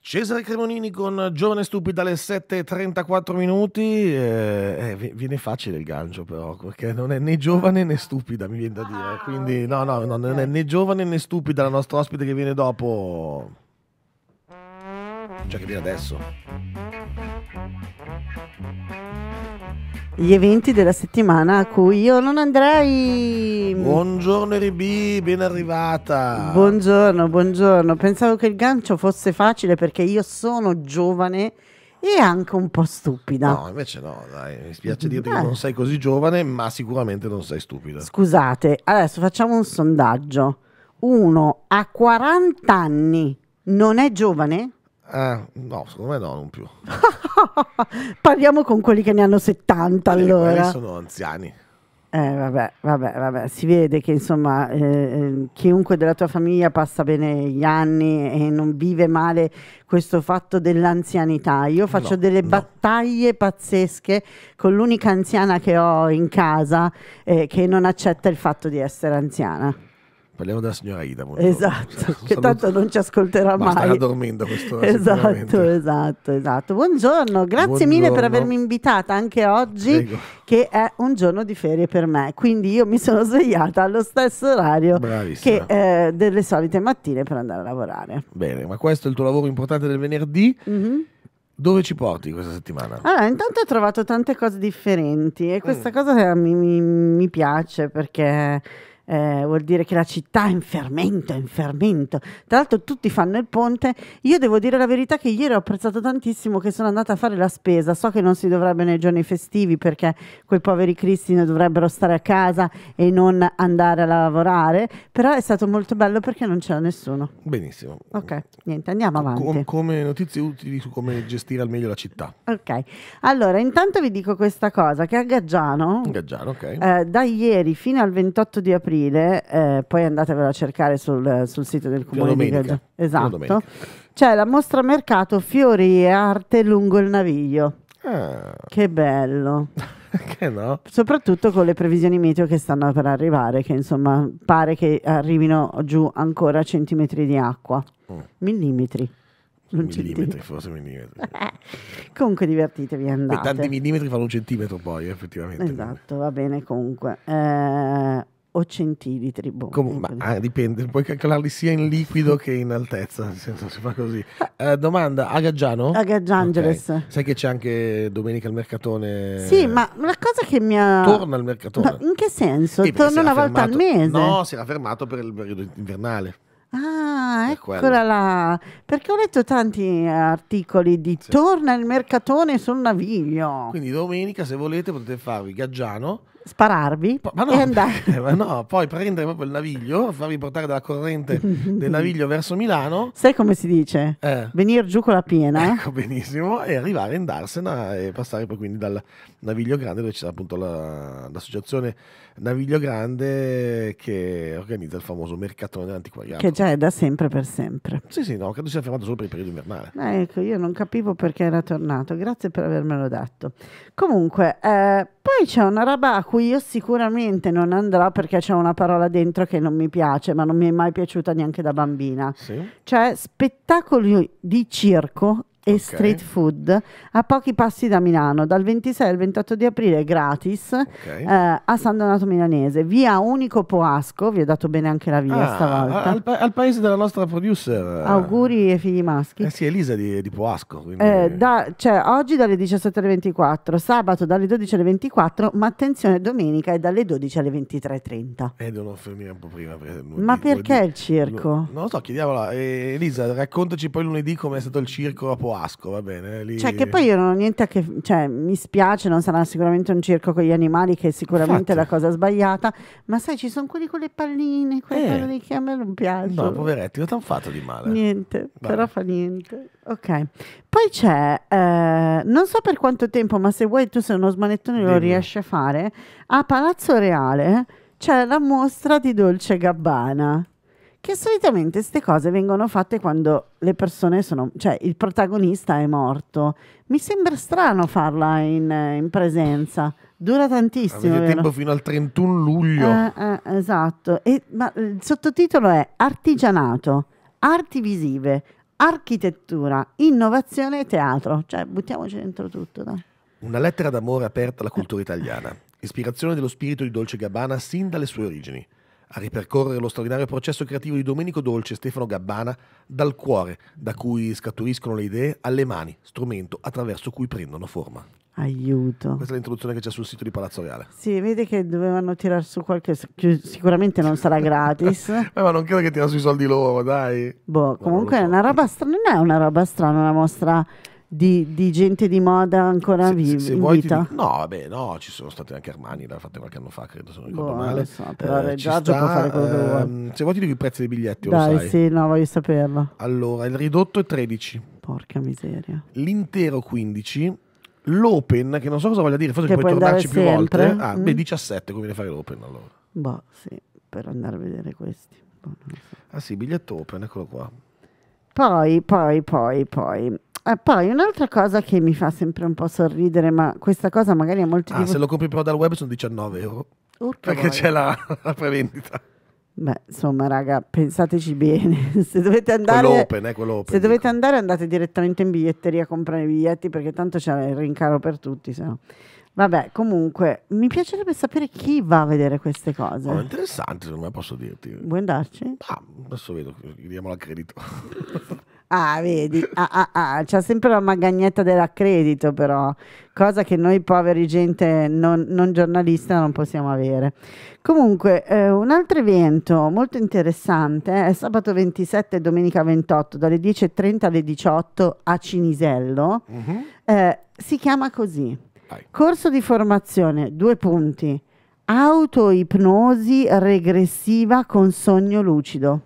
Cesare Cremonini con Giovane Stupida alle 7.34 minuti, eh, eh, viene facile il gancio però, perché non è né giovane né stupida, mi viene da dire, quindi no, no, no non è né giovane né stupida la nostra ospite che viene dopo, cioè che viene adesso gli eventi della settimana a cui io non andrei. Buongiorno Ribi, ben arrivata. Buongiorno, buongiorno. Pensavo che il gancio fosse facile perché io sono giovane e anche un po' stupida. No, invece no, dai, mi spiace dirti Beh. che non sei così giovane, ma sicuramente non sei stupida. Scusate, adesso facciamo un sondaggio. Uno a 40 anni non è giovane? Eh, no, secondo me no, non più. Parliamo con quelli che ne hanno 70 eh, Quelli- allora. quelli sono anziani. Eh, vabbè, vabbè, vabbè, si vede che insomma eh, eh, chiunque della tua famiglia passa bene gli anni e non vive male questo fatto dell'anzianità. Io faccio No, delle no. battaglie pazzesche con l'unica anziana che ho in casa eh, che non accetta il fatto di essere anziana. Parliamo della signora Ida. Buongiorno. Esatto, cioè, che tanto non ci ascolterà ma mai. Sta dormendo questo Esatto, esatto, esatto. Buongiorno, grazie Buongiorno. mille per avermi invitata anche oggi, Prego. che è un giorno di ferie per me. Quindi io mi sono svegliata allo stesso orario Bravissima. che eh, delle solite mattine per andare a lavorare. Bene, ma questo è il tuo lavoro importante del venerdì. Mm-hmm. Dove ci porti questa settimana? Allora, intanto ho trovato tante cose differenti e questa mm. cosa eh, mi, mi, mi piace perché eh, vuol dire che la città è in fermento, è in fermento. Tra l'altro tutti fanno il ponte. Io devo dire la verità che ieri ho apprezzato tantissimo che sono andata a fare la spesa. So che non si dovrebbe nei giorni festivi perché quei poveri cristi dovrebbero stare a casa e non andare a lavorare, però è stato molto bello perché non c'era nessuno. Benissimo. Ok, niente, andiamo avanti. Com come notizie utili su come gestire al meglio la città. Ok, allora intanto vi dico questa cosa che a Gaggiano, Gaggiano okay. eh, da ieri fino al 28 di aprile aprile, eh, poi andatevelo a cercare sul, sul sito del Comune di Reggio. Esatto. C'è la mostra mercato Fiori e Arte lungo il Naviglio. Ah. Che bello. che no? Soprattutto con le previsioni meteo che stanno per arrivare, che insomma pare che arrivino giù ancora centimetri di acqua. Mm. Millimetri. Un millimetri, forse millimetri. comunque divertitevi, andate. E tanti millimetri fanno un centimetro poi, effettivamente. Esatto, va bene comunque. Eh o centilitri. Boh, Comunque, ma, ecco. ah, dipende, puoi calcolarli sia in liquido che in altezza, nel senso si fa così. Eh, domanda, a Gaggiano? A Gaggiangeles. Okay. Sai che c'è anche domenica il mercatone? Sì, ma la cosa che mi ha... Torna al mercatone? Ma in che senso? Eh, Torna una volta fermato... al mese? No, si era fermato per il periodo invernale. Ah, eccola là. Perché ho letto tanti articoli di sì. torna il mercatone sul naviglio. Quindi domenica, se volete, potete farvi Gaggiano spararvi po- no, e andare. Eh, no, poi prendere proprio il naviglio, farvi portare dalla corrente del naviglio verso Milano. Sai come si dice? Eh. Venire giù con la piena. Ecco, benissimo, e arrivare in Darsena e passare poi quindi dal naviglio grande dove c'è appunto la, l'associazione Naviglio Grande che organizza il famoso mercatone antiquariato. Che già è da sempre per sempre. Sì, sì, no, credo sia fermato solo per il periodo invernale. Ah, ecco, io non capivo perché era tornato, grazie per avermelo dato. Comunque, eh, poi c'è una roba a cui io sicuramente non andrò perché c'è una parola dentro che non mi piace, ma non mi è mai piaciuta neanche da bambina. Sì. Cioè spettacoli di circo e okay. street food a pochi passi da Milano, dal 26 al 28 di aprile gratis okay. eh, a San Donato Milanese, via Unico Poasco, vi ho dato bene anche la via ah, stavolta. Al, pa al, paese della nostra producer. Auguri e figli maschi. Eh sì, Elisa di, di Poasco. Quindi... Eh, da, cioè, oggi dalle 17 alle 24, sabato dalle 12 alle 24, ma attenzione, domenica è dalle 12 alle 23 e 30 Eh, devo fermare un po' prima. Per ma perché il circo? non lo so, chiediamola. Eh, Elisa, raccontaci poi lunedì com'è stato il circo a Poasco. Pasco, va bene. Lì... Cioè, che poi io non ho niente a che. Cioè, mi spiace, non sarà sicuramente un circo con gli animali, che è sicuramente Infatti. la cosa sbagliata. Ma sai, ci sono quelli con le palline, quelle eh. che a me non piacciono. No, poveretti, ti hanno fatto di male? Niente, va. però fa niente. Ok. Poi c'è, eh, non so per quanto tempo, ma se vuoi tu sei uno smanettone Dimmi. lo riesci a fare. A Palazzo Reale c'è la mostra di Dolce Gabbana che solitamente queste cose vengono fatte quando le persone sono, cioè il protagonista è morto. Mi sembra strano farla in, in presenza. Dura tantissimo. Avete tempo fino al 31 luglio. Eh, eh, esatto. E, ma eh, il sottotitolo è Artigianato, arti visive, architettura, innovazione e teatro. Cioè, buttiamoci dentro tutto. Dai. Una lettera d'amore aperta alla cultura italiana. Ispirazione dello spirito di Dolce Gabbana sin dalle sue origini a ripercorrere lo straordinario processo creativo di Domenico Dolce e Stefano Gabbana dal cuore, da cui scaturiscono le idee, alle mani, strumento attraverso cui prendono forma. Aiuto. Questa è l'introduzione che c'è sul sito di Palazzo Reale. Sì, vedi che dovevano tirare su qualche. Sicuramente non sarà gratis. eh, ma non credo che tirano sui soldi loro, dai. Boh, comunque so. è una roba strana. Non è una roba strana, una mostra di, di, gente di moda ancora se, viva? Se, se vuoi vita? Ti, no, vabbè, no, ci sono state anche Armani, l'ha fatto qualche anno fa, credo, se non ricordo boh, male. So, però eh, sta, può fare quello che vuole. Ehm, se vuoi ti dico i prezzi dei biglietti, Dai, lo sai. sì, no, voglio saperlo. Allora, il ridotto è 13. Porca miseria. L'intero 15 l'open, che non so cosa voglia dire, forse che puoi tornarci più sempre. volte. Ah, mm. beh, 17 conviene fare l'open allora. Boh, sì, per andare a vedere questi. Boh, so. Ah sì, biglietto open, eccolo qua. Poi, poi, poi, poi. E eh, poi un'altra cosa che mi fa sempre un po' sorridere, ma questa cosa magari è molto... Ah, se lo compri però dal web sono 19 euro. Urca perché c'è la, la prevendita. Beh, insomma, raga, pensateci bene. se dovete andare, quello open, eh, quello open, se dovete dico. andare, andate direttamente in biglietteria a comprare i biglietti perché tanto c'è il rincaro per tutti. No. Vabbè, comunque, mi piacerebbe sapere chi va a vedere queste cose. Oh, interessante, secondo me, posso dirti. Vuoi andarci? Ah, adesso vedo, diamo credito. Ah, vedi, ah, ah, ah. c'è sempre la magagnetta dell'accredito, però, cosa che noi poveri gente non, non giornalista non possiamo avere. Comunque, eh, un altro evento molto interessante è sabato 27 e domenica 28, dalle 10.30 alle 18 a Cinisello. Uh-huh. Eh, si chiama così: Corso di formazione, due punti, autoipnosi regressiva con sogno lucido.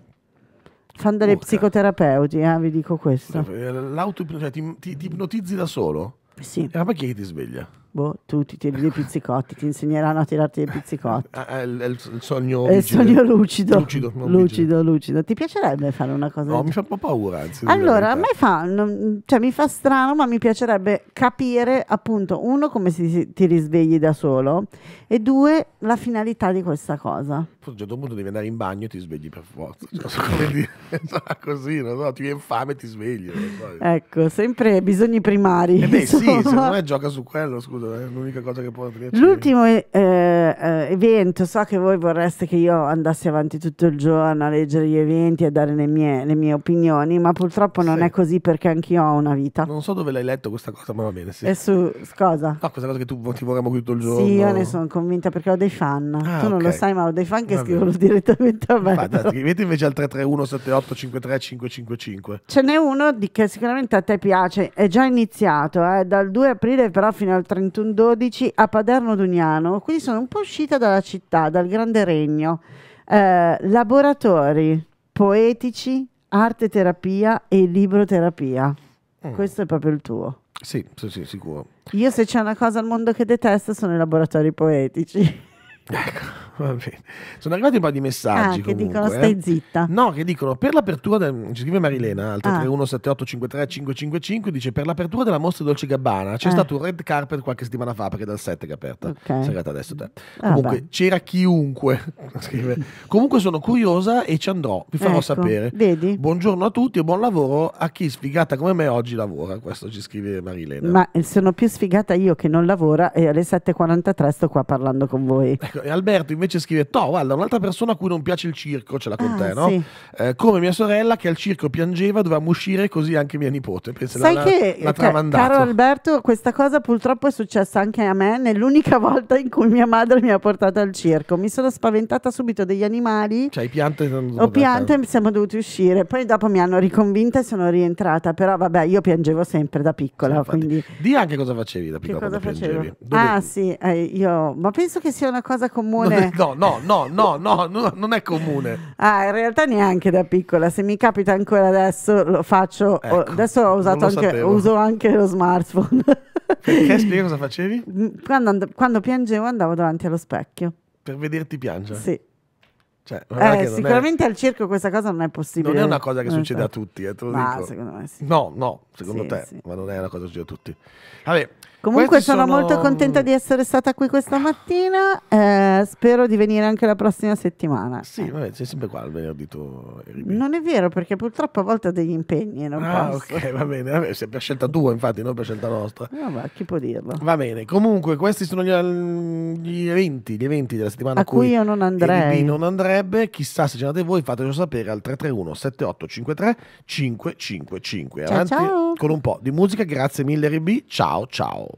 Fanno delle Porca. psicoterapeuti, eh, vi dico questo. L'auto cioè, ti, ti, ti ipnotizzi da solo? Sì. E eh, ma perché ti sveglia? Boh, tu ti tiri dei pizzicotti, ti insegneranno a tirarti dei pizzicotti. Ah, ah, è il, è il sogno, è il sogno lucido. Lucido, lucido, lucido, Ti piacerebbe fare una cosa? No, mi fa un po' paura. Anzi, allora, a me fa, non, cioè, mi fa strano, ma mi piacerebbe capire appunto, uno, come si, ti risvegli da solo e due, la finalità di questa cosa. A un certo punto devi andare in bagno e ti svegli per forza. Cioè, so come dire, so, così, non so, ti viene fame e ti svegli. So. Ecco, sempre bisogni primari. Eh beh, sì, secondo me gioca su quello, scusa scusa, è l'unica cosa che può avvenire. L'ultimo eh, eh, evento, so che voi vorreste che io andassi avanti tutto il giorno a leggere gli eventi e dare le mie, le mie opinioni, ma purtroppo non sì. è così perché anch'io ho una vita. Non so dove l'hai letto questa cosa, ma va bene. Sì. E su cosa? No, questa cosa che tu ti vorremmo qui tutto il giorno. Sì, io ne sono convinta perché ho dei fan. Ah, tu non lo sai, ma ho dei fan che va scrivono bene. direttamente a me. Vada, scrivete invece al 331 78 53 555. Ce n'è uno che sicuramente a te piace, è già iniziato, eh, dal 2 aprile però fino al 31 61-12 a Paderno Dugnano, quindi sono un po' uscita dalla città, dal grande regno. Eh, laboratori poetici, arte terapia e libroterapia. Mm. Questo è proprio il tuo. Sì, sì, sì, sicuro. Io se c'è una cosa al mondo che detesto sono i laboratori poetici. Ecco. Sono arrivati un po' di messaggi. Ah, che comunque, dicono stai eh. zitta. No, che dicono per l'apertura, del, ci scrive Marilena, al 33178535555, ah. dice per l'apertura della mostra Dolce Gabbana c'è eh. stato un red carpet qualche settimana fa perché dal 7 che è aperta. Okay. Sei adesso te. Ah, comunque ah, c'era chiunque, scrive. Comunque sono curiosa e ci andrò, vi farò ecco, sapere. Vedi? Buongiorno a tutti e buon lavoro a chi sfigata come me oggi lavora, questo ci scrive Marilena. Ma eh, sono più sfigata io che non lavora e alle 7.43 sto qua parlando con voi. Ecco, e Alberto invece invece scrive: Toh, guarda, un'altra persona a cui non piace il circo, ce l'ha con ah, te, no? Sì. Eh, come mia sorella che al circo piangeva, dovevamo uscire così anche mia nipote. Pensa, Sai la, che, la, la cioè, caro Alberto, questa cosa purtroppo è successa anche a me nell'unica volta in cui mia madre mi ha portato al circo. Mi sono spaventata subito degli animali. Cioè, piante. Ho piante e siamo dovuti uscire. Poi dopo mi hanno riconvinta e sono rientrata. Però vabbè, io piangevo sempre da piccola. Sì, quindi... Di anche cosa facevi da piccola. Che cosa facevi? Ah sì, eh, io... Ma penso che sia una cosa comune No, no, no, no, no, non è comune. Ah, in realtà neanche da piccola. Se mi capita ancora adesso lo faccio. Ecco, adesso ho usato anche, uso anche lo smartphone. Perché spiega cosa facevi? Mm, quando, and- quando piangevo andavo davanti allo specchio. Per vederti piangere? Sì. Cioè, eh, sicuramente è... al circo questa cosa non è possibile. Non è una cosa che succede so. a certo. tutti, eh, te lo no, dico. secondo me sì. No, no, secondo sì, te, sì. ma non è una cosa che succede a tutti. Vabbè, Comunque sono, sono, molto contenta mm, di essere stata qui questa mattina. Eh, spero di venire anche la prossima settimana. Sì, eh. vabbè, sei sempre qua al venerdì tu. Non è vero, perché purtroppo a volte ho degli impegni. Non ah, posso. ok, va bene. va bene. se per scelta tua, infatti, non per scelta nostra. No, ma chi può dirlo? Va bene. Comunque, questi sono gli, gli eventi, gli eventi della settimana a cui, cui io non andrei. EDB non andrebbe. Chissà se ce andate voi, fatelo sapere al 331 7853 555. Avanti ciao, ciao. con un po' di musica. Grazie mille, RB. Ciao, ciao.